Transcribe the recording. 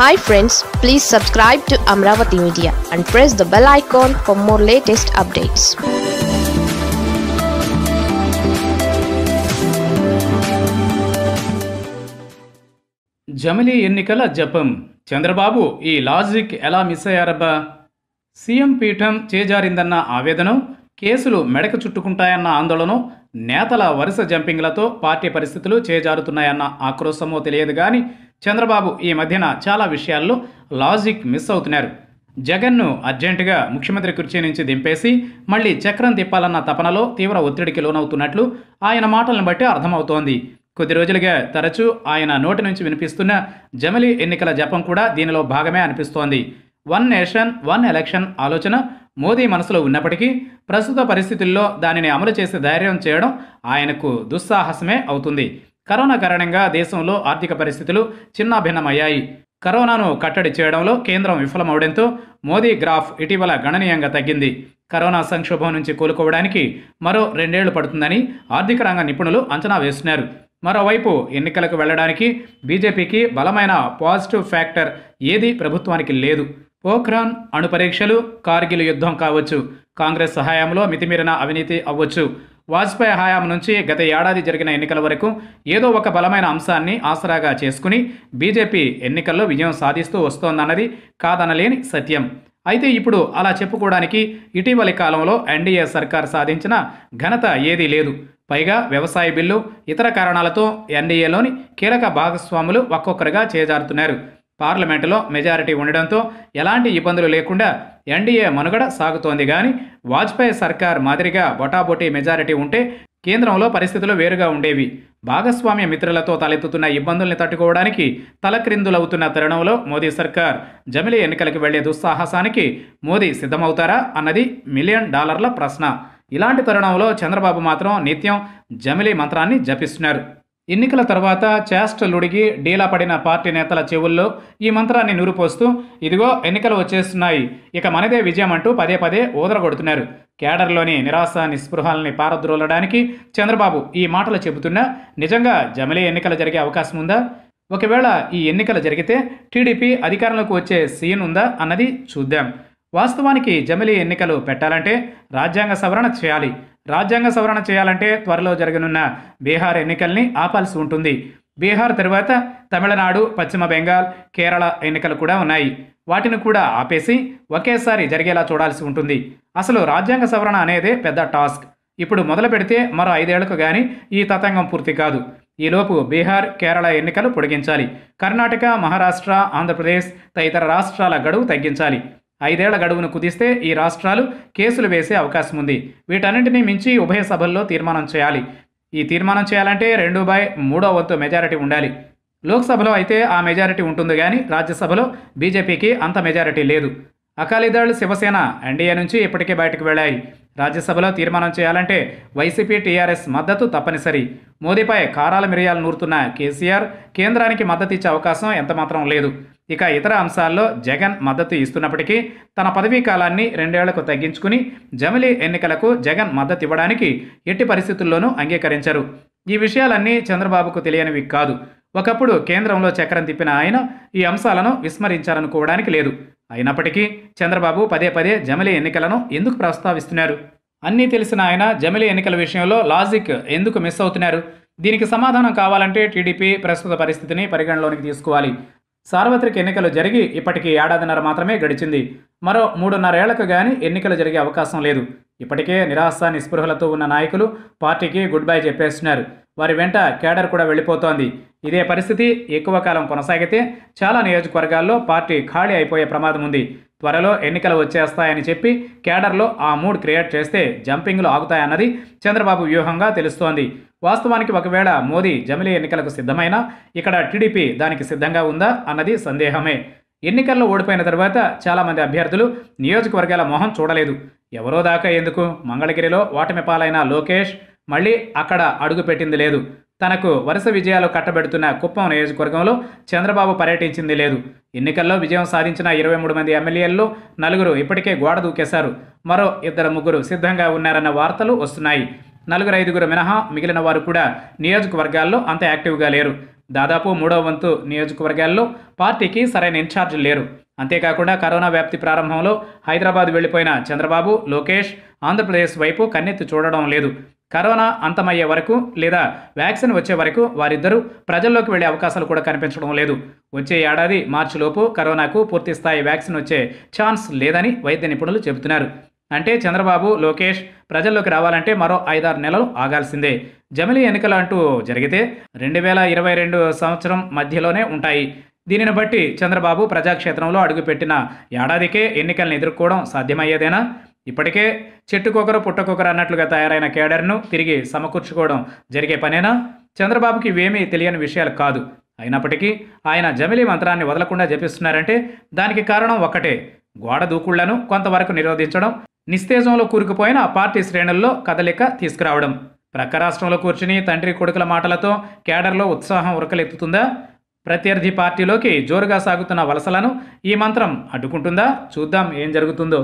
hi friends please subscribe to Amaravati media and press the bell icon for more latest updates జమిలీ ఎన్నికల జపం చంద్రబాబు ఈ logic ఎలా miss అయ్యారబ్బా CM పీఠం చేజారిందన్న ఆవేదన కేసులు మెడక చుట్టుకుంటాయన్న ఆందోళన నేతల వరుస జంపింగ్లతో పార్టీ పరిస్థితులు చేజారుతున్నాయన్న ఆక్రోశమో తెలియదు కానీ చంద్రబాబు ఈ మధ్యన చాలా విషయాల్లో లాజిక్ మిస్ అవుతున్నారు జగన్ను అర్జెంటుగా ముఖ్యమంత్రి కుర్చీ నుంచి దింపేసి మళ్ళీ చక్రం తిప్పాలన్న తపనలో తీవ్ర ఒత్తిడికి లోనవుతున్నట్లు ఆయన మాటలను బట్టి అర్థమవుతోంది కొద్ది రోజులుగా తరచూ ఆయన నోటి నుంచి వినిపిస్తున్న జమిలీ ఎన్నికల జపం కూడా దీనిలో భాగమే అనిపిస్తోంది వన్ నేషన్ వన్ ఎలక్షన్ ఆలోచన మోదీ మనసులో ఉన్నప్పటికీ ప్రస్తుత పరిస్థితుల్లో దానిని అమలు చేసే ధైర్యం చేయడం ఆయనకు దుస్సాహసమే అవుతుంది కరోనా కారణంగా దేశంలో ఆర్థిక పరిస్థితులు చిన్నాభిన్నమయ్యాయి కరోనాను కట్టడి చేయడంలో కేంద్రం విఫలమవడంతో మోదీ గ్రాఫ్ ఇటీవల గణనీయంగా తగ్గింది కరోనా సంక్షోభం నుంచి కోలుకోవడానికి మరో రెండేళ్లు పడుతుందని ఆర్థిక రంగ నిపుణులు అంచనా వేస్తున్నారు మరోవైపు ఎన్నికలకు వెళ్లడానికి బీజేపీకి బలమైన పాజిటివ్ ఫ్యాక్టర్ ఏదీ ప్రభుత్వానికి లేదు పోఖ్రాన్ అణుపరీక్షలు కార్గిల్ యుద్ధం కావచ్చు కాంగ్రెస్ సహాయంలో మితిమీరిన అవినీతి అవ్వచ్చు వాజ్పేయి హయాం నుంచి గత ఏడాది జరిగిన ఎన్నికల వరకు ఏదో ఒక బలమైన అంశాన్ని ఆసరాగా చేసుకుని బీజేపీ ఎన్నికల్లో విజయం సాధిస్తూ వస్తోందన్నది కాదనలేని సత్యం అయితే ఇప్పుడు అలా చెప్పుకోవడానికి ఇటీవలి కాలంలో ఎన్డీఏ సర్కార్ సాధించిన ఘనత ఏదీ లేదు పైగా వ్యవసాయ బిల్లు ఇతర కారణాలతో ఎన్డీఏలోని కీలక భాగస్వాములు ఒక్కొక్కరుగా చేజారుతున్నారు పార్లమెంటులో మెజారిటీ ఉండడంతో ఎలాంటి ఇబ్బందులు లేకుండా ఎన్డీఏ మనుగడ సాగుతోంది కానీ వాజ్పేయి సర్కార్ మాదిరిగా బొటాబొటీ మెజారిటీ ఉంటే కేంద్రంలో పరిస్థితులు వేరుగా ఉండేవి భాగస్వామ్య మిత్రులతో తలెత్తుతున్న ఇబ్బందుల్ని తట్టుకోవడానికి తలక్రిందులవుతున్న తరుణంలో మోదీ సర్కార్ జమిలీ ఎన్నికలకు వెళ్లే దుస్సాహసానికి మోదీ సిద్ధమవుతారా అన్నది మిలియన్ డాలర్ల ప్రశ్న ఇలాంటి తరుణంలో చంద్రబాబు మాత్రం నిత్యం జమిలీ మంత్రాన్ని జపిస్తున్నారు ఎన్నికల తర్వాత చేష్టలుడిగి డీలా పడిన పార్టీ నేతల చెవుల్లో ఈ మంత్రాన్ని నూరుపోస్తూ ఇదిగో ఎన్నికలు వచ్చేస్తున్నాయి ఇక మనదే విజయం అంటూ పదే పదే ఊదరగొడుతున్నారు కేడర్లోని నిరాశ నిస్పృహాలని పారద్రోలడానికి చంద్రబాబు ఈ మాటలు చెబుతున్నా నిజంగా జమిలే ఎన్నికలు జరిగే అవకాశం ఉందా ఒకవేళ ఈ ఎన్నికలు జరిగితే టీడీపీ అధికారంలోకి వచ్చే సీన్ ఉందా అన్నది చూద్దాం వాస్తవానికి జమిలీ ఎన్నికలు పెట్టాలంటే రాజ్యాంగ సవరణ చేయాలి రాజ్యాంగ సవరణ చేయాలంటే త్వరలో జరగనున్న బీహార్ ఎన్నికల్ని ఆపాల్సి ఉంటుంది బీహార్ తరువాత తమిళనాడు పశ్చిమ బెంగాల్ కేరళ ఎన్నికలు కూడా ఉన్నాయి వాటిని కూడా ఆపేసి ఒకేసారి జరిగేలా చూడాల్సి ఉంటుంది అసలు రాజ్యాంగ సవరణ అనేదే పెద్ద టాస్క్ ఇప్పుడు మొదలు పెడితే మరో ఐదేళ్లకు కానీ ఈ తతంగం పూర్తి కాదు ఈలోపు బీహార్ కేరళ ఎన్నికలు పొడిగించాలి కర్ణాటక మహారాష్ట్ర ఆంధ్రప్రదేశ్ తదితర రాష్ట్రాల గడువు తగ్గించాలి ఐదేళ్ల గడువును కుదిస్తే ఈ రాష్ట్రాలు కేసులు వేసే అవకాశం ఉంది వీటన్నింటినీ మించి ఉభయ సభల్లో తీర్మానం చేయాలి ఈ తీర్మానం చేయాలంటే రెండు బై మూడో వంతు మెజారిటీ ఉండాలి లోక్సభలో అయితే ఆ మెజారిటీ ఉంటుంది కానీ రాజ్యసభలో బీజేపీకి అంత మెజారిటీ లేదు అకాలీదళ్ శివసేన ఎన్డీఏ నుంచి ఇప్పటికే బయటకు వెళ్ళాయి రాజ్యసభలో తీర్మానం చేయాలంటే వైసీపీ టీఆర్ఎస్ మద్దతు తప్పనిసరి మోదీపై కారాల మిరియాలు నూరుతున్న కేసీఆర్ కేంద్రానికి మద్దతు ఇచ్చే అవకాశం ఎంతమాత్రం లేదు ఇక ఇతర అంశాల్లో జగన్ మద్దతు ఇస్తున్నప్పటికీ తన పదవీ కాలాన్ని రెండేళ్లకు తగ్గించుకుని జమిలీ ఎన్నికలకు జగన్ మద్దతు ఇవ్వడానికి ఎట్టి పరిస్థితుల్లోనూ అంగీకరించరు ఈ విషయాలన్నీ చంద్రబాబుకు తెలియనివి కాదు ఒకప్పుడు కేంద్రంలో చక్రం తిప్పిన ఆయన ఈ అంశాలను విస్మరించాలనుకోవడానికి లేదు అయినప్పటికీ చంద్రబాబు పదే పదే జమిలీ ఎన్నికలను ఎందుకు ప్రస్తావిస్తున్నారు అన్నీ తెలిసిన ఆయన జమిలీ ఎన్నికల విషయంలో లాజిక్ ఎందుకు మిస్ అవుతున్నారు దీనికి సమాధానం కావాలంటే టీడీపీ ప్రస్తుత పరిస్థితిని పరిగణలోనికి తీసుకోవాలి సార్వత్రిక ఎన్నికలు జరిగి ఇప్పటికీ ఏడాదిన్నర మాత్రమే గడిచింది మరో మూడున్నరేళ్లకు గాని ఎన్నికలు జరిగే అవకాశం లేదు ఇప్పటికే నిరాశ నిస్పృహలతో ఉన్న నాయకులు పార్టీకి గుడ్ బై చెప్పేస్తున్నారు వారి వెంట కేడర్ కూడా వెళ్ళిపోతోంది ఇదే పరిస్థితి ఎక్కువ కాలం కొనసాగితే చాలా నియోజకవర్గాల్లో పార్టీ ఖాళీ అయిపోయే ప్రమాదం ఉంది త్వరలో ఎన్నికలు వచ్చేస్తాయని చెప్పి కేడర్లో ఆ మూడ్ క్రియేట్ చేస్తే జంపింగ్లు ఆగుతాయన్నది చంద్రబాబు వ్యూహంగా తెలుస్తోంది వాస్తవానికి ఒకవేళ మోదీ జమిలీ ఎన్నికలకు సిద్ధమైనా ఇక్కడ టీడీపీ దానికి సిద్ధంగా ఉందా అన్నది సందేహమే ఎన్నికల్లో ఓడిపోయిన తర్వాత చాలామంది అభ్యర్థులు నియోజకవర్గాల మొహం చూడలేదు ఎవరో దాకా ఎందుకు మంగళగిరిలో ఓటమి పాలైన లోకేష్ మళ్ళీ అక్కడ అడుగుపెట్టింది లేదు తనకు వరుస విజయాలు కట్టబెడుతున్న కుప్పం నియోజకవర్గంలో చంద్రబాబు పర్యటించింది లేదు ఎన్నికల్లో విజయం సాధించిన ఇరవై మూడు మంది ఎమ్మెల్యేల్లో నలుగురు ఇప్పటికే గోడ దూకేశారు మరో ఇద్దరు ముగ్గురు సిద్ధంగా ఉన్నారన్న వార్తలు వస్తున్నాయి నలుగురు ఐదుగురు మినహా మిగిలిన వారు కూడా నియోజకవర్గాల్లో అంత యాక్టివ్గా లేరు దాదాపు మూడో వంతు నియోజకవర్గాల్లో పార్టీకి సరైన ఇన్ఛార్జీలు లేరు అంతేకాకుండా కరోనా వ్యాప్తి ప్రారంభంలో హైదరాబాద్ వెళ్ళిపోయిన చంద్రబాబు లోకేష్ ఆంధ్రప్రదేశ్ వైపు కన్నెత్తి చూడడం లేదు కరోనా అంతమయ్యే వరకు లేదా వ్యాక్సిన్ వచ్చే వరకు వారిద్దరూ ప్రజల్లోకి వెళ్లే అవకాశాలు కూడా కనిపించడం లేదు వచ్చే ఏడాది మార్చిలోపు కరోనాకు పూర్తిస్థాయి వ్యాక్సిన్ వచ్చే ఛాన్స్ లేదని వైద్య నిపుణులు చెబుతున్నారు అంటే చంద్రబాబు లోకేష్ ప్రజల్లోకి రావాలంటే మరో ఐదారు నెలలు ఆగాల్సిందే జమిలీ ఎన్నికలు అంటూ జరిగితే రెండు వేల ఇరవై రెండు సంవత్సరం మధ్యలోనే ఉంటాయి దీనిని బట్టి చంద్రబాబు ప్రజాక్షేత్రంలో అడుగుపెట్టిన ఏడాదికే ఎన్నికలను ఎదుర్కోవడం సాధ్యమయ్యేదేనా ఇప్పటికే చెట్టుకొకరు పుట్టకొకరు అన్నట్లుగా తయారైన కేడర్ను తిరిగి సమకూర్చుకోవడం జరిగే పనేనా చంద్రబాబుకి ఇవేమీ తెలియని విషయాలు కాదు అయినప్పటికీ ఆయన జమిలి మంత్రాన్ని వదలకుండా జపిస్తున్నారంటే దానికి కారణం ఒక్కటే గోడ దూకుళ్లను కొంతవరకు నిరోధించడం నిస్తేజంలో కూరుకుపోయిన పార్టీ శ్రేణుల్లో కదలిక తీసుకురావడం ప్రక్క రాష్ట్రంలో కూర్చుని తండ్రి కొడుకుల మాటలతో కేడర్లో ఉత్సాహం ఉరకలెత్తుతుందా ప్రత్యర్థి పార్టీలోకి జోరుగా సాగుతున్న వలసలను ఈ మంత్రం అడ్డుకుంటుందా చూద్దాం ఏం జరుగుతుందో